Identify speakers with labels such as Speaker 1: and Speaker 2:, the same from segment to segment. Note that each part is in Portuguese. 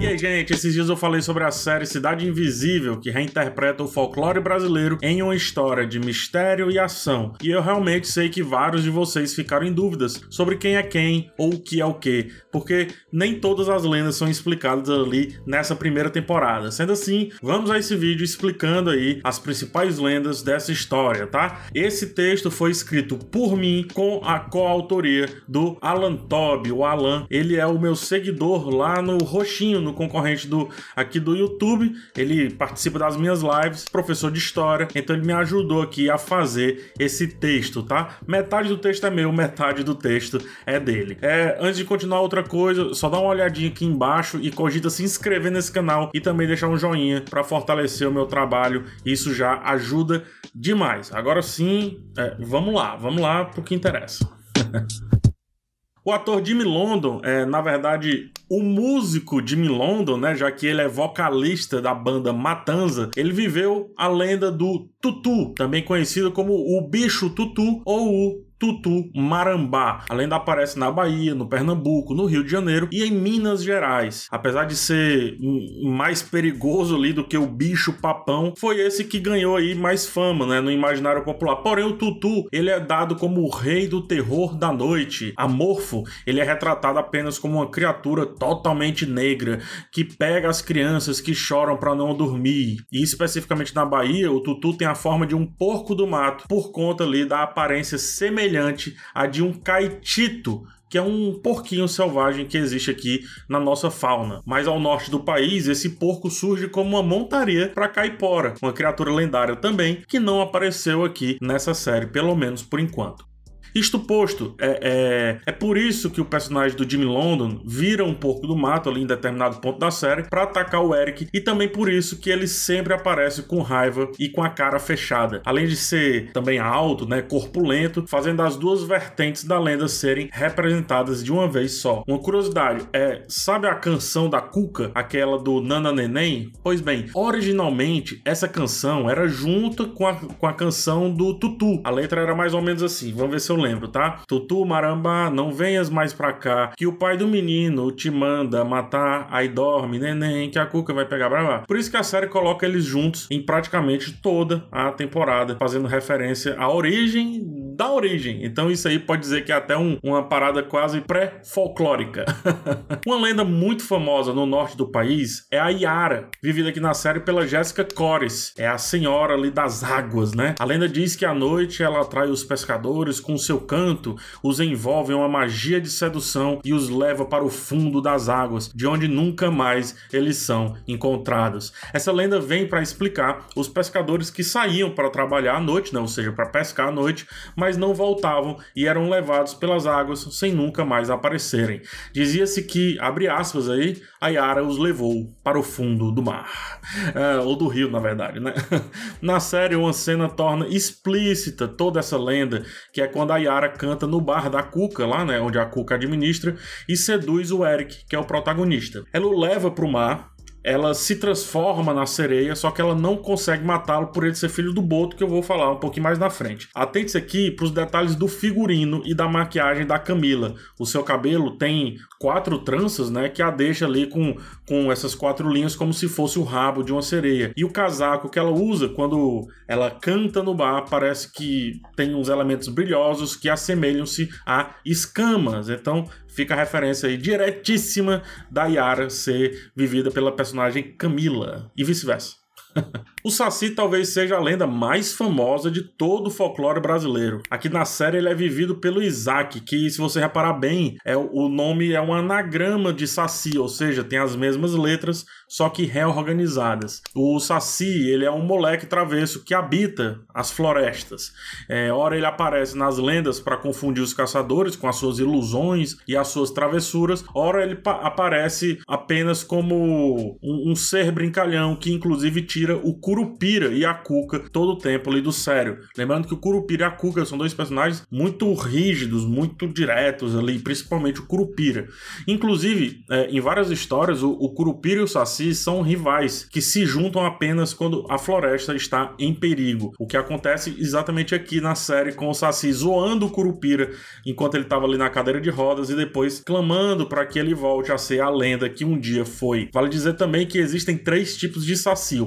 Speaker 1: E aí, gente, esses dias eu falei sobre a série Cidade Invisível, que reinterpreta o folclore brasileiro em uma história de mistério e ação. E eu realmente sei que vários de vocês ficaram em dúvidas sobre quem é quem ou o que é o que, porque nem todas as lendas são explicadas ali nessa primeira temporada. Sendo assim, vamos a esse vídeo explicando aí as principais lendas dessa história, tá? Esse texto foi escrito por mim com a coautoria do Alan Toby. O Alan, ele é o meu seguidor lá no roxinho, no meu concorrente do aqui do YouTube, ele participa das minhas lives, professor de história, então ele me ajudou aqui a fazer esse texto, tá? Metade do texto é meu, metade do texto é dele. É, antes de continuar outra coisa, só dá uma olhadinha aqui embaixo e cogita se inscrever nesse canal e também deixar um joinha para fortalecer o meu trabalho. Isso já ajuda demais. Agora sim, é, vamos lá, vamos lá pro que interessa. O ator Jimmy London, é, na verdade, o músico Jimmy London, né, já que ele é vocalista da banda Matanza, ele viveu a lenda do Tutu, também conhecido como o Bicho Tutu ou o tutu, marambá. A lenda aparece na Bahia, no Pernambuco, no Rio de Janeiro e em Minas Gerais. Apesar de ser mais perigoso ali do que o bicho papão, foi esse que ganhou aí mais fama, né, no imaginário popular. Porém, o tutu, ele é dado como o rei do terror da noite. Amorfo, ele é retratado apenas como uma criatura totalmente negra que pega as crianças que choram para não dormir. E especificamente na Bahia, o tutu tem a forma de um porco do mato por conta ali da aparência semelhante semelhante à de um caetito, que é um porquinho selvagem que existe aqui na nossa fauna. Mas ao norte do país, esse porco surge como uma montaria para caipora, uma criatura lendária também que não apareceu aqui nessa série, pelo menos por enquanto. Isto posto, é, é, é por isso que o personagem do Jimmy London vira um porco do mato ali em determinado ponto da série para atacar o Eric e também por isso que ele sempre aparece com raiva e com a cara fechada. Além de ser também alto, né, corpulento, fazendo as duas vertentes da lenda serem representadas de uma vez só. Uma curiosidade é, sabe a canção da Cuca, aquela do Nana Neném? Pois bem, originalmente essa canção era junto com a, com a canção do Tutu. A letra era mais ou menos assim, vamos ver se eu lembro, tá? Tutu Marambá, não venhas mais pra cá, que o pai do menino te manda matar, aí dorme, neném, que a Cuca vai pegar brava. Por isso que a série coloca eles juntos em praticamente toda a temporada, fazendo referência à origem da origem. Então isso aí pode dizer que é até um, uma parada quase pré-folclórica. uma lenda muito famosa no norte do país é a Yara, vivida aqui na série pela Jéssica Cores. É a senhora ali das águas, né? A lenda diz que à noite ela atrai os pescadores com seu canto, os envolve em uma magia de sedução e os leva para o fundo das águas, de onde nunca mais eles são encontrados. Essa lenda vem para explicar os pescadores que saíam para trabalhar à noite, né? ou seja, para pescar à noite, mas mas não voltavam e eram levados pelas águas sem nunca mais aparecerem. Dizia-se que, abre aspas aí, a Yara os levou para o fundo do mar. É, ou do rio, na verdade, né? na série, uma cena torna explícita toda essa lenda, que é quando a Yara canta no bar da Cuca, lá, né, onde a Cuca administra, e seduz o Eric, que é o protagonista. Ela o leva para o mar, ela se transforma na sereia, só que ela não consegue matá-lo por ele ser filho do Boto, que eu vou falar um pouquinho mais na frente. Atente-se aqui para os detalhes do figurino e da maquiagem da Camila. O seu cabelo tem quatro tranças, né, que a deixa ali com, com essas quatro linhas como se fosse o rabo de uma sereia. E o casaco que ela usa quando ela canta no bar parece que tem uns elementos brilhosos que assemelham-se a escamas. Então fica a referência aí diretíssima da Yara ser vivida pela personagem Camila e vice-versa. o Saci talvez seja a lenda mais famosa de todo o folclore brasileiro. Aqui na série ele é vivido pelo Isaac, que se você reparar bem, é o nome é um anagrama de Saci, ou seja, tem as mesmas letras, só que reorganizadas. O Saci, ele é um moleque travesso que habita as florestas. É, ora ele aparece nas lendas para confundir os caçadores com as suas ilusões e as suas travessuras, ora ele aparece apenas como um, um ser brincalhão que inclusive tira tira o Curupira e a Cuca todo o tempo ali do sério. Lembrando que o Curupira e a Cuca são dois personagens muito rígidos, muito diretos ali, principalmente o Curupira. Inclusive, é, em várias histórias, o, o Curupira e o Saci são rivais que se juntam apenas quando a floresta está em perigo. O que acontece exatamente aqui na série com o Saci zoando o Curupira enquanto ele estava ali na cadeira de rodas e depois clamando para que ele volte a ser a lenda que um dia foi. Vale dizer também que existem três tipos de Saci: o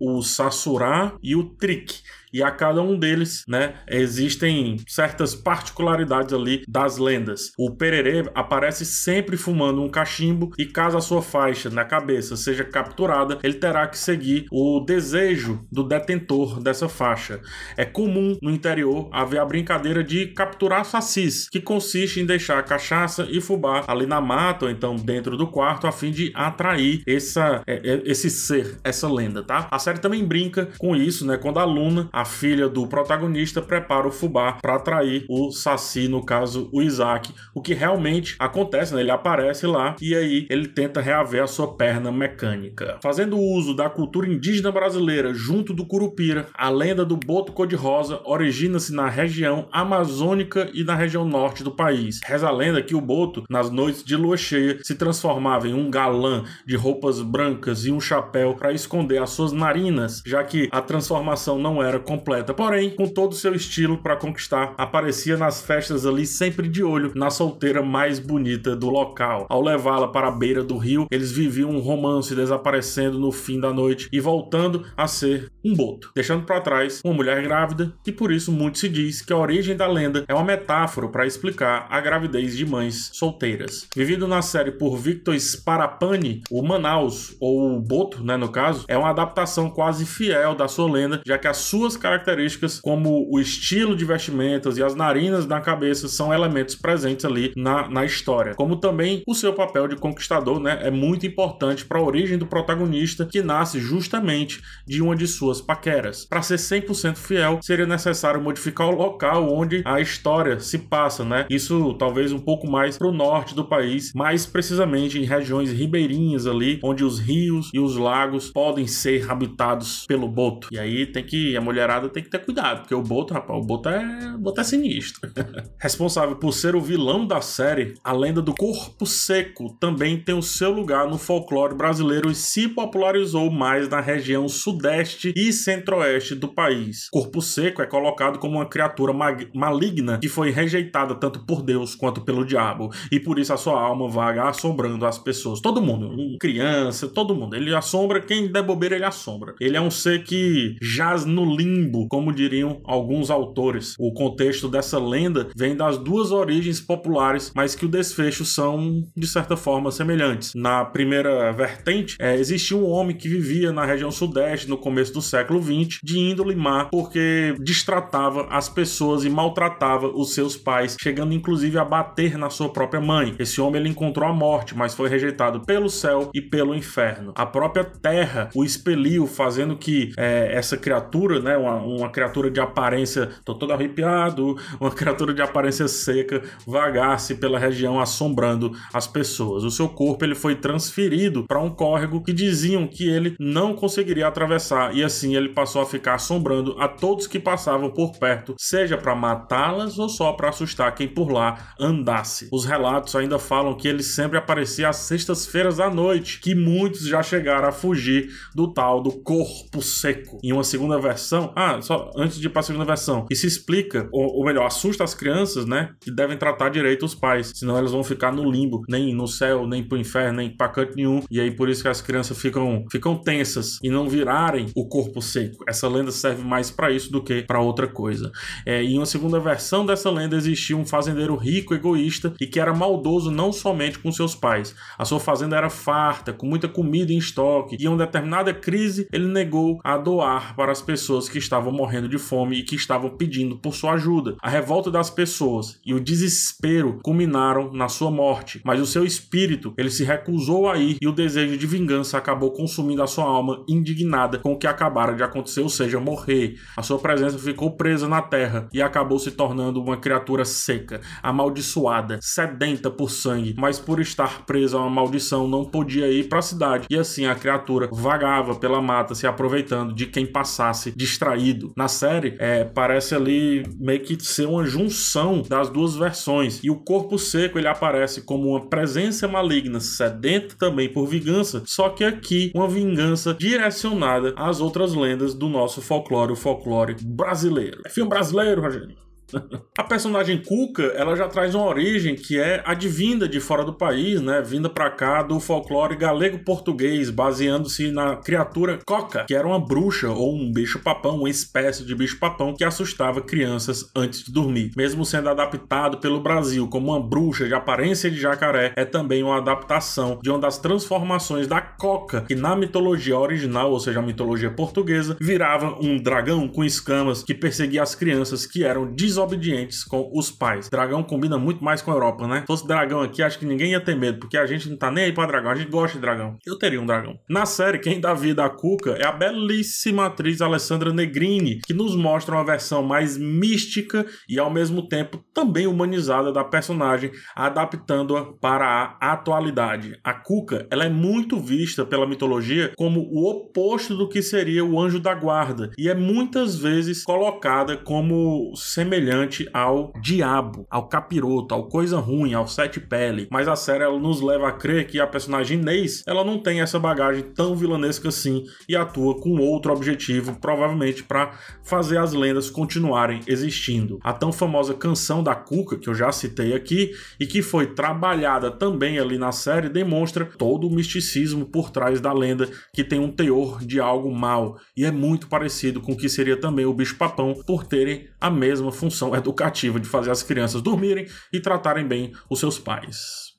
Speaker 1: o Sassurá e o Trick e a cada um deles, né, existem certas particularidades ali das lendas. O Pererê aparece sempre fumando um cachimbo e caso a sua faixa na cabeça seja capturada, ele terá que seguir o desejo do detentor dessa faixa. É comum no interior haver a brincadeira de capturar facis, que consiste em deixar a cachaça e fubá ali na mata ou então dentro do quarto a fim de atrair essa, é, é, esse ser, essa lenda, tá? A série também brinca com isso, né, quando a Luna a filha do protagonista prepara o fubá para atrair o Saci, no caso o Isaac, o que realmente acontece, né? Ele aparece lá e aí ele tenta reaver a sua perna mecânica. Fazendo uso da cultura indígena brasileira junto do Curupira, a lenda do boto cor-de-rosa origina-se na região amazônica e na região norte do país. Reza a lenda que o boto, nas noites de lua cheia, se transformava em um galã de roupas brancas e um chapéu para esconder as suas narinas, já que a transformação não era completa. Porém, com todo o seu estilo para conquistar, aparecia nas festas ali sempre de olho na solteira mais bonita do local. Ao levá-la para a beira do rio, eles viviam um romance desaparecendo no fim da noite e voltando a ser um boto, deixando para trás uma mulher grávida e por isso muito se diz que a origem da lenda é uma metáfora para explicar a gravidez de mães solteiras. Vivido na série por Victor Sparapani, o Manaus, ou o Boto, né, no caso, é uma adaptação quase fiel da sua lenda, já que as suas características, como o estilo de vestimentas e as narinas na cabeça, são elementos presentes ali na, na história. Como também o seu papel de conquistador, né? É muito importante para a origem do protagonista, que nasce justamente de uma de suas paqueras. Para ser 100% fiel, seria necessário modificar o local onde a história se passa, né? Isso talvez um pouco mais para o norte do país, mais precisamente em regiões ribeirinhas ali, onde os rios e os lagos podem ser habitados pelo boto. E aí tem que a mulher tem que ter cuidado, porque o Boto, rapaz, o Boto é, o Boto é sinistro. Responsável por ser o vilão da série, a lenda do Corpo Seco também tem o seu lugar no folclore brasileiro e se popularizou mais na região sudeste e centro-oeste do país. Corpo Seco é colocado como uma criatura maligna que foi rejeitada tanto por Deus quanto pelo diabo, e por isso a sua alma vaga assombrando as pessoas. Todo mundo, criança, todo mundo. Ele assombra, quem der bobeira, ele assombra. Ele é um ser que jaz no lindo limbo, como diriam alguns autores. O contexto dessa lenda vem das duas origens populares, mas que o desfecho são, de certa forma, semelhantes. Na primeira vertente, é, existia um homem que vivia na região sudeste no começo do século XX, de índole má, porque destratava as pessoas e maltratava os seus pais, chegando inclusive a bater na sua própria mãe. Esse homem ele encontrou a morte, mas foi rejeitado pelo céu e pelo inferno. A própria terra o expeliu, fazendo que é, essa criatura, né, uma, uma criatura de aparência, tô todo arrepiado, uma criatura de aparência seca vagar-se pela região assombrando as pessoas. O seu corpo ele foi transferido para um córrego que diziam que ele não conseguiria atravessar e assim ele passou a ficar assombrando a todos que passavam por perto, seja para matá-las ou só para assustar quem por lá andasse. Os relatos ainda falam que ele sempre aparecia às sextas-feiras à noite, que muitos já chegaram a fugir do tal do corpo seco. Em uma segunda versão, ah, só antes de segunda versão. E se explica, ou, ou, melhor, assusta as crianças, né? Que devem tratar direito os pais, senão elas vão ficar no limbo, nem no céu, nem pro inferno, nem pra canto nenhum. E aí por isso que as crianças ficam, ficam tensas e não virarem o corpo seco. Essa lenda serve mais para isso do que para outra coisa. É, em uma segunda versão dessa lenda existia um fazendeiro rico, egoísta e que era maldoso não somente com seus pais. A sua fazenda era farta, com muita comida em estoque, e em uma determinada crise ele negou a doar para as pessoas que estavam morrendo de fome e que estavam pedindo por sua ajuda. A revolta das pessoas e o desespero culminaram na sua morte, mas o seu espírito ele se recusou a ir e o desejo de vingança acabou consumindo a sua alma indignada com o que acabara de acontecer, ou seja, morrer. A sua presença ficou presa na terra e acabou se tornando uma criatura seca, amaldiçoada, sedenta por sangue, mas por estar presa a uma maldição não podia ir para a cidade e assim a criatura vagava pela mata se aproveitando de quem passasse, distraído distraído. Na série, é, parece ali meio que ser uma junção das duas versões. E o corpo seco ele aparece como uma presença maligna, sedenta também por vingança, só que aqui uma vingança direcionada às outras lendas do nosso folclore, o folclore brasileiro. É filme brasileiro, Rogério. A personagem Cuca, ela já traz uma origem que é advinda de fora do país, né? Vinda para cá do folclore galego-português, baseando-se na criatura Coca, que era uma bruxa ou um bicho-papão, uma espécie de bicho-papão que assustava crianças antes de dormir. Mesmo sendo adaptado pelo Brasil como uma bruxa de aparência de jacaré, é também uma adaptação de uma das transformações da Coca, que na mitologia original, ou seja, a mitologia portuguesa, virava um dragão com escamas que perseguia as crianças que eram desorientadas desobedientes com os pais. Dragão combina muito mais com a Europa, né? Se fosse dragão aqui, acho que ninguém ia ter medo, porque a gente não tá nem aí pra dragão, a gente gosta de dragão. Eu teria um dragão. Na série, quem dá vida à Cuca é a belíssima atriz Alessandra Negrini, que nos mostra uma versão mais mística e ao mesmo tempo também humanizada da personagem, adaptando-a para a atualidade. A Cuca, ela é muito vista pela mitologia como o oposto do que seria o anjo da guarda e é muitas vezes colocada como semelhante semelhante ao diabo, ao capiroto, ao coisa ruim, ao sete pele. Mas a série ela nos leva a crer que a personagem Inês, ela não tem essa bagagem tão vilanesca assim e atua com outro objetivo, provavelmente para fazer as lendas continuarem existindo. A tão famosa canção da Cuca, que eu já citei aqui, e que foi trabalhada também ali na série, demonstra todo o misticismo por trás da lenda, que tem um teor de algo mal, e é muito parecido com o que seria também o bicho-papão por terem a mesma função função educativa de fazer as crianças dormirem e tratarem bem os seus pais.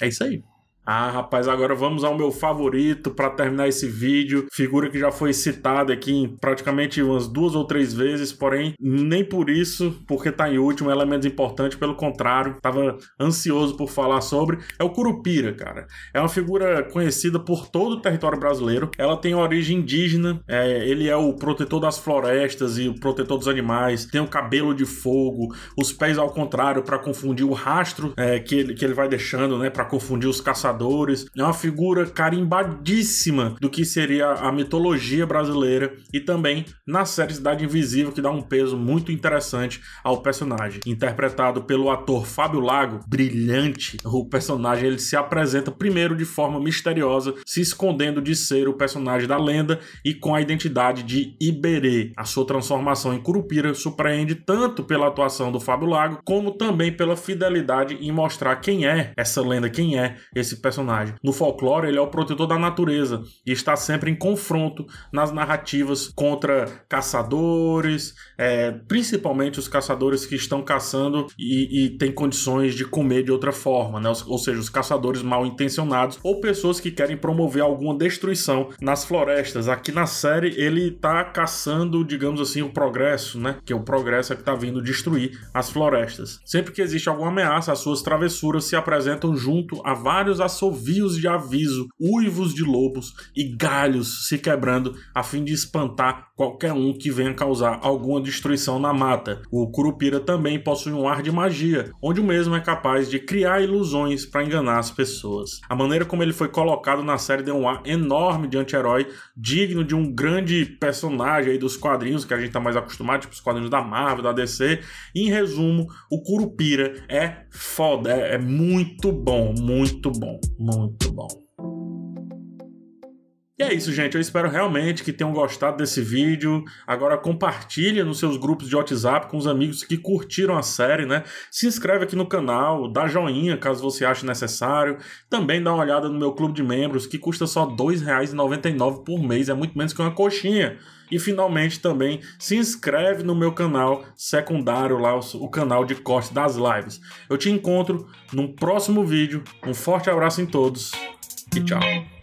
Speaker 1: É isso aí. Ah, rapaz, agora vamos ao meu favorito para terminar esse vídeo. Figura que já foi citada aqui praticamente umas duas ou três vezes, porém, nem por isso, porque tá em último, ela é menos importante, pelo contrário, tava ansioso por falar sobre. É o Curupira, cara. É uma figura conhecida por todo o território brasileiro. Ela tem origem indígena, é, ele é o protetor das florestas e o protetor dos animais, tem o cabelo de fogo, os pés ao contrário para confundir o rastro é, que, ele, que ele vai deixando, né, para confundir os caçadores pensadores, é uma figura carimbadíssima do que seria a mitologia brasileira e também na série Cidade Invisível, que dá um peso muito interessante ao personagem. Interpretado pelo ator Fábio Lago, brilhante, o personagem ele se apresenta primeiro de forma misteriosa, se escondendo de ser o personagem da lenda e com a identidade de Iberê. A sua transformação em Curupira surpreende tanto pela atuação do Fábio Lago, como também pela fidelidade em mostrar quem é essa lenda, quem é esse personagem. No folclore, ele é o protetor da natureza e está sempre em confronto nas narrativas contra caçadores, é, principalmente os caçadores que estão caçando e, e têm condições de comer de outra forma, né? ou seja, os caçadores mal intencionados ou pessoas que querem promover alguma destruição nas florestas. Aqui na série, ele está caçando, digamos assim, o progresso, né? que é o progresso é que está vindo destruir as florestas. Sempre que existe alguma ameaça, as suas travessuras se apresentam junto a vários aspectos assovios de aviso, uivos de lobos e galhos se quebrando a fim de espantar qualquer um que venha causar alguma destruição na mata. O Curupira também possui um ar de magia, onde o mesmo é capaz de criar ilusões para enganar as pessoas. A maneira como ele foi colocado na série deu um ar enorme de anti-herói, digno de um grande personagem aí dos quadrinhos que a gente está mais acostumado, tipo os quadrinhos da Marvel, da DC. Em resumo, o Curupira é foda, é, é muito bom, muito bom muito bom. E é isso, gente. Eu espero realmente que tenham gostado desse vídeo. Agora compartilha nos seus grupos de WhatsApp com os amigos que curtiram a série, né? Se inscreve aqui no canal, dá joinha caso você ache necessário. Também dá uma olhada no meu clube de membros, que custa só R$ 2,99 por mês, é muito menos que uma coxinha. E finalmente também se inscreve no meu canal secundário lá, o canal de corte das lives. Eu te encontro num próximo vídeo. Um forte abraço em todos e tchau.